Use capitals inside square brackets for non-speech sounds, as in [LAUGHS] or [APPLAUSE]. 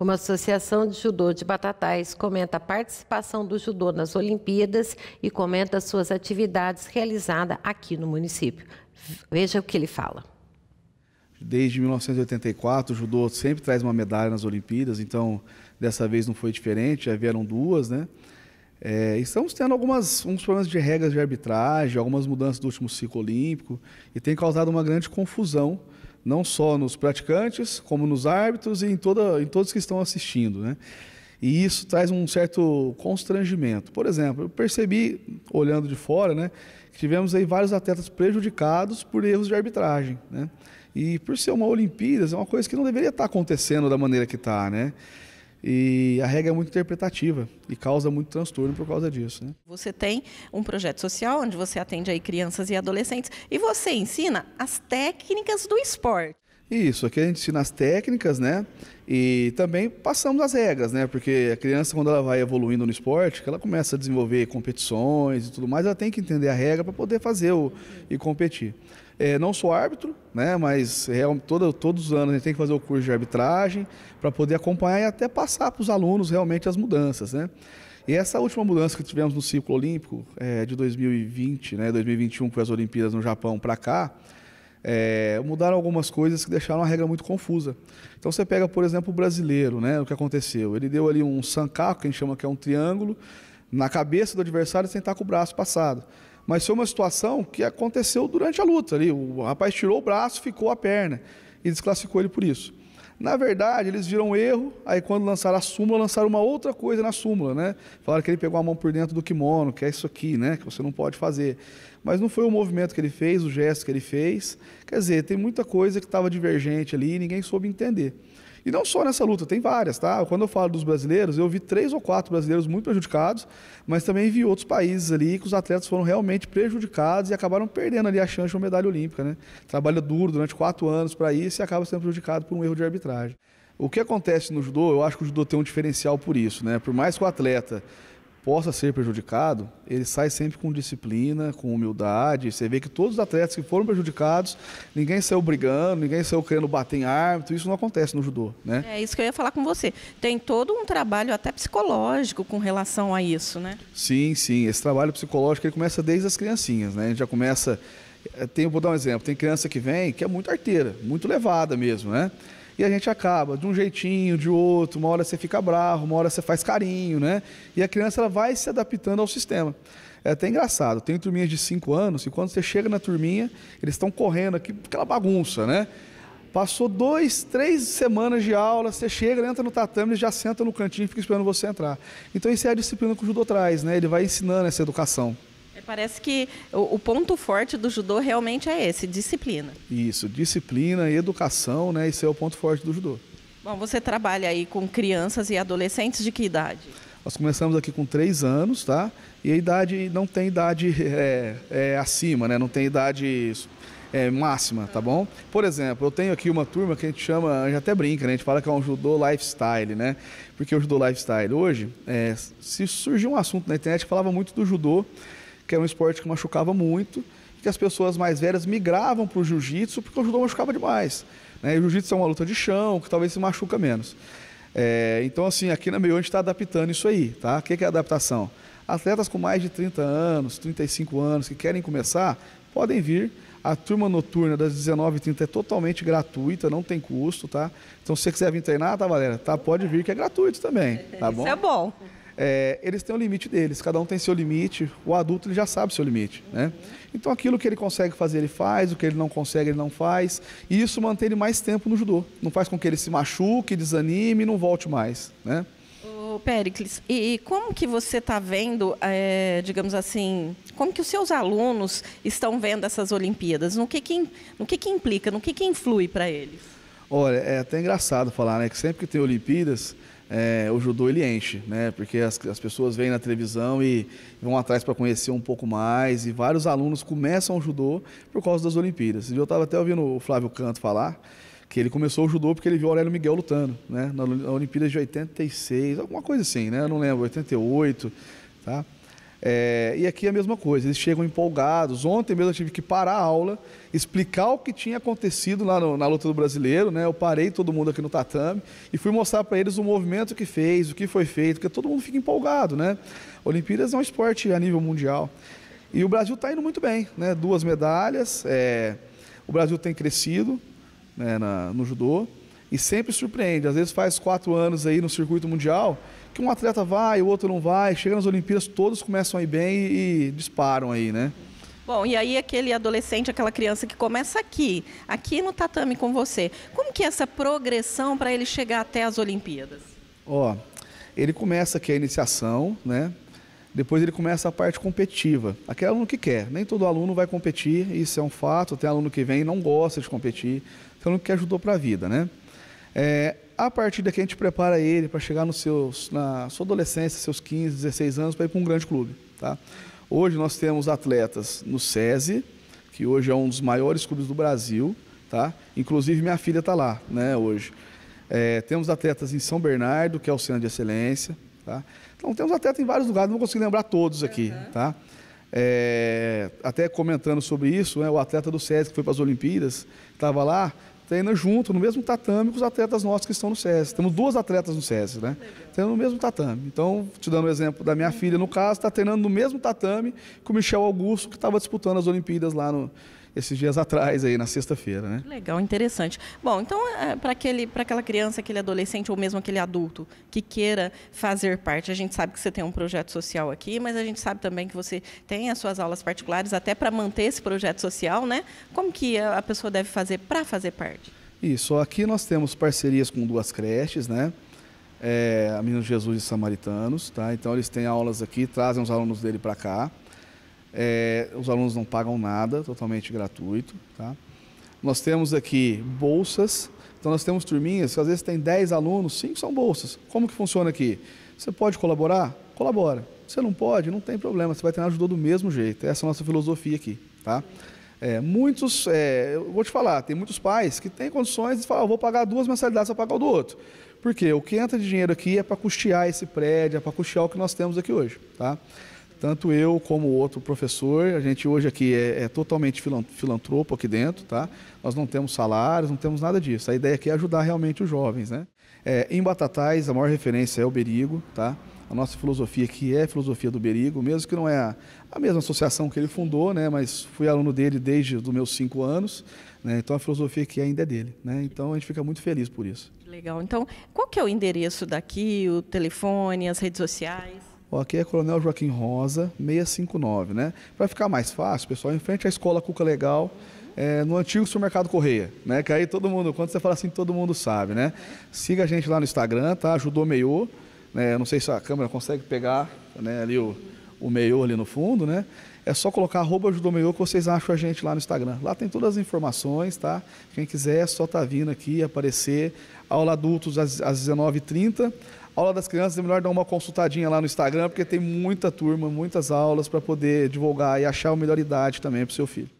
Uma associação de judô de Batatais comenta a participação do judô nas Olimpíadas e comenta suas atividades realizadas aqui no município. Veja o que ele fala. Desde 1984, o judô sempre traz uma medalha nas Olimpíadas, então dessa vez não foi diferente, já vieram duas, né? É, estamos tendo algumas problemas de regras de arbitragem, algumas mudanças do último ciclo olímpico, e tem causado uma grande confusão não só nos praticantes, como nos árbitros e em, toda, em todos que estão assistindo. Né? E isso traz um certo constrangimento. Por exemplo, eu percebi, olhando de fora, né, que tivemos aí vários atletas prejudicados por erros de arbitragem. Né? E por ser uma Olimpíadas, é uma coisa que não deveria estar acontecendo da maneira que está. Né? E a regra é muito interpretativa e causa muito transtorno por causa disso. Né? Você tem um projeto social onde você atende aí crianças e adolescentes e você ensina as técnicas do esporte. Isso, aqui a gente ensina as técnicas, né? E também passamos as regras, né? Porque a criança, quando ela vai evoluindo no esporte, ela começa a desenvolver competições e tudo mais, ela tem que entender a regra para poder fazer o, e competir. É, não sou árbitro, né? Mas é, todo, todos os anos a gente tem que fazer o curso de arbitragem para poder acompanhar e até passar para os alunos realmente as mudanças, né? E essa última mudança que tivemos no ciclo olímpico é, de 2020, né, 2021, com as Olimpíadas no Japão para cá, é, mudaram algumas coisas que deixaram a regra muito confusa. Então você pega, por exemplo, o brasileiro, né, o que aconteceu. Ele deu ali um sancaco, que a gente chama que é um triângulo, na cabeça do adversário sem estar com o braço passado. Mas foi uma situação que aconteceu durante a luta ali. O rapaz tirou o braço, ficou a perna e desclassificou ele por isso. Na verdade, eles viram um erro, aí quando lançaram a súmula, lançaram uma outra coisa na súmula, né? Falaram que ele pegou a mão por dentro do kimono, que é isso aqui, né? Que você não pode fazer. Mas não foi o movimento que ele fez, o gesto que ele fez. Quer dizer, tem muita coisa que estava divergente ali e ninguém soube entender. E não só nessa luta, tem várias, tá? Quando eu falo dos brasileiros, eu vi três ou quatro brasileiros muito prejudicados, mas também vi outros países ali que os atletas foram realmente prejudicados e acabaram perdendo ali a chance de uma medalha olímpica, né? Trabalha duro durante quatro anos para isso e acaba sendo prejudicado por um erro de arbitragem. O que acontece no judô, eu acho que o judô tem um diferencial por isso, né? Por mais que o atleta possa ser prejudicado, ele sai sempre com disciplina, com humildade. Você vê que todos os atletas que foram prejudicados, ninguém saiu brigando, ninguém saiu querendo bater em árbitro, isso não acontece no judô, né? É isso que eu ia falar com você. Tem todo um trabalho até psicológico com relação a isso, né? Sim, sim. Esse trabalho psicológico ele começa desde as criancinhas, né? A gente já começa eh, tem, vou dar um exemplo, tem criança que vem que é muito arteira, muito levada mesmo, né? E a gente acaba de um jeitinho, de outro, uma hora você fica bravo, uma hora você faz carinho, né? E a criança ela vai se adaptando ao sistema. É até engraçado, tem turminhas de 5 anos e quando você chega na turminha, eles estão correndo aqui, aquela bagunça, né? Passou dois, três semanas de aula, você chega, entra no tatame, já senta no cantinho e fica esperando você entrar. Então isso é a disciplina que o judô traz, né? Ele vai ensinando essa educação. É, parece que o, o, ponto forte do judô realmente é esse, disciplina. Isso, disciplina, educação, né? Esse é o ponto forte do judô. Bom, você trabalha aí com crianças e adolescentes de que idade? Nós começamos aqui com três anos, tá? E a idade não tem idade [LAUGHS] é, é, acima, né? Não tem idade é, máxima, tá bom? Por exemplo, eu tenho aqui uma turma que a gente chama, a gente até brinca, né? A gente fala que é um judô lifestyle, né? Porque o judô lifestyle hoje, é, se surgir um assunto na internet, falava muito do judô que era um esporte que machucava muito, que as pessoas mais velhas migravam para o jiu-jitsu porque o judô machucava demais. Né? E o jiu-jitsu é uma luta de chão, que talvez se machuca menos. É, então, assim, aqui na meio a gente está adaptando isso aí, tá? O que, que é adaptação? Atletas com mais de 30 anos, 35 anos, que querem começar, podem vir. A turma noturna das 19h30 é totalmente gratuita, não tem custo, tá? Então, se você quiser vir treinar, tá, Valéria? Tá, pode vir, que é gratuito também, tá bom? Isso é bom é, eles têm o limite deles, cada um tem seu limite, o adulto ele já sabe seu limite. Né? Então aquilo que ele consegue fazer, ele faz, o que ele não consegue, ele não faz, e isso mantém ele mais tempo no judô. Não faz com que ele se machuque, desanime e não volte mais. Né? Ô, Pericles, e, e como que você está vendo, é, digamos assim, como que os seus alunos estão vendo essas Olimpíadas? No que que, no que, que implica, no que, que influi para eles? Olha, é até engraçado falar, né? Que sempre que tem Olimpíadas, é, o judô ele enche, né? Porque as, as pessoas vêm na televisão e vão atrás para conhecer um pouco mais e vários alunos começam o judô por causa das Olimpíadas. Eu estava até ouvindo o Flávio Canto falar que ele começou o judô porque ele viu o Aurélio Miguel lutando, né? Na, na Olimpíada de 86, alguma coisa assim, né? Eu não lembro, 88, tá? É, e aqui é a mesma coisa, eles chegam empolgados. Ontem mesmo eu tive que parar a aula, explicar o que tinha acontecido lá no, na luta do brasileiro, né? Eu parei todo mundo aqui no tatame e fui mostrar para eles o movimento que fez, o que foi feito, porque todo mundo fica empolgado, né? Olimpíadas é um esporte a nível mundial. E o Brasil está indo muito bem, né? Duas medalhas, é... o Brasil tem crescido né? na, no judô. E sempre surpreende. Às vezes faz quatro anos aí no circuito mundial que um atleta vai, o outro não vai, chega nas Olimpíadas, todos começam aí bem e, e disparam aí, né? Bom, e aí aquele adolescente, aquela criança que começa aqui, aqui no tatame com você, como que é essa progressão para ele chegar até as Olimpíadas? Ó, ele começa aqui a iniciação, né? Depois ele começa a parte competitiva. Aquele aluno que quer. Nem todo aluno vai competir, isso é um fato. Tem aluno que vem e não gosta de competir. Tem aluno que ajudou para a vida, né? É, a partir daqui a gente prepara ele para chegar nos seus, na sua adolescência, seus 15, 16 anos, para ir para um grande clube. Tá? Hoje nós temos atletas no SESI, que hoje é um dos maiores clubes do Brasil, tá? inclusive minha filha está lá né, hoje. É, temos atletas em São Bernardo, que é o centro de excelência. Tá? Então temos atletas em vários lugares, não vou conseguir lembrar todos aqui. Uhum. Tá? É, até comentando sobre isso, né, o atleta do SESI que foi para as Olimpíadas, estava lá, treina junto, no mesmo tatame, com os atletas nossos que estão no SESI. Temos duas atletas no SESI, né? Treinando no mesmo tatame. Então, te dando o um exemplo da minha filha, no caso, está treinando no mesmo tatame que o Michel Augusto, que estava disputando as Olimpíadas lá no, esses dias atrás, aí na sexta-feira. Né? Legal, interessante. Bom, então, é, para aquela criança, aquele adolescente ou mesmo aquele adulto que queira fazer parte, a gente sabe que você tem um projeto social aqui, mas a gente sabe também que você tem as suas aulas particulares até para manter esse projeto social, né? Como que a pessoa deve fazer para fazer parte? Isso, aqui nós temos parcerias com duas creches, né? É, a Menino Jesus e Samaritanos, tá? Então eles têm aulas aqui, trazem os alunos dele para cá. É, os alunos não pagam nada, totalmente gratuito. Tá? Nós temos aqui bolsas. Então nós temos turminhas que às vezes tem 10 alunos, 5 são bolsas. Como que funciona aqui? Você pode colaborar? Colabora. Você não pode? Não tem problema. Você vai treinar ajudou do mesmo jeito. Essa é a nossa filosofia aqui. Tá? É, muitos, é, eu vou te falar, tem muitos pais que têm condições de falar, ah, eu vou pagar duas mensalidades para pagar o do outro. Porque o que entra de dinheiro aqui é para custear esse prédio, é para custear o que nós temos aqui hoje. Tá? tanto eu como outro professor, a gente hoje aqui é, é totalmente filantropo aqui dentro, tá? Nós não temos salários, não temos nada disso. A ideia aqui é ajudar realmente os jovens, né? É, em Batatais, a maior referência é o Berigo, tá? A nossa filosofia aqui é a filosofia do Berigo, mesmo que não é a, a mesma associação que ele fundou, né? Mas fui aluno dele desde os meus cinco anos, né? Então a filosofia aqui ainda é dele, né? Então a gente fica muito feliz por isso. Legal. Então, qual que é o endereço daqui, o telefone, as redes sociais? Ó, aqui é Coronel Joaquim Rosa, 659, né? Para ficar mais fácil, pessoal, em frente à Escola Cuca Legal, é, no antigo supermercado Correia, né? Que aí todo mundo, quando você fala assim, todo mundo sabe, né? Siga a gente lá no Instagram, tá? Ajudou né? Não sei se a câmera consegue pegar né, ali o, o Meiô ali no fundo, né? É só colocar arroba ajudou que vocês acham a gente lá no Instagram. Lá tem todas as informações, tá? Quem quiser, é só tá vindo aqui aparecer. Aula adultos às, às 19h30 Aula das crianças é melhor dar uma consultadinha lá no Instagram, porque tem muita turma, muitas aulas para poder divulgar e achar a melhor idade também para o seu filho.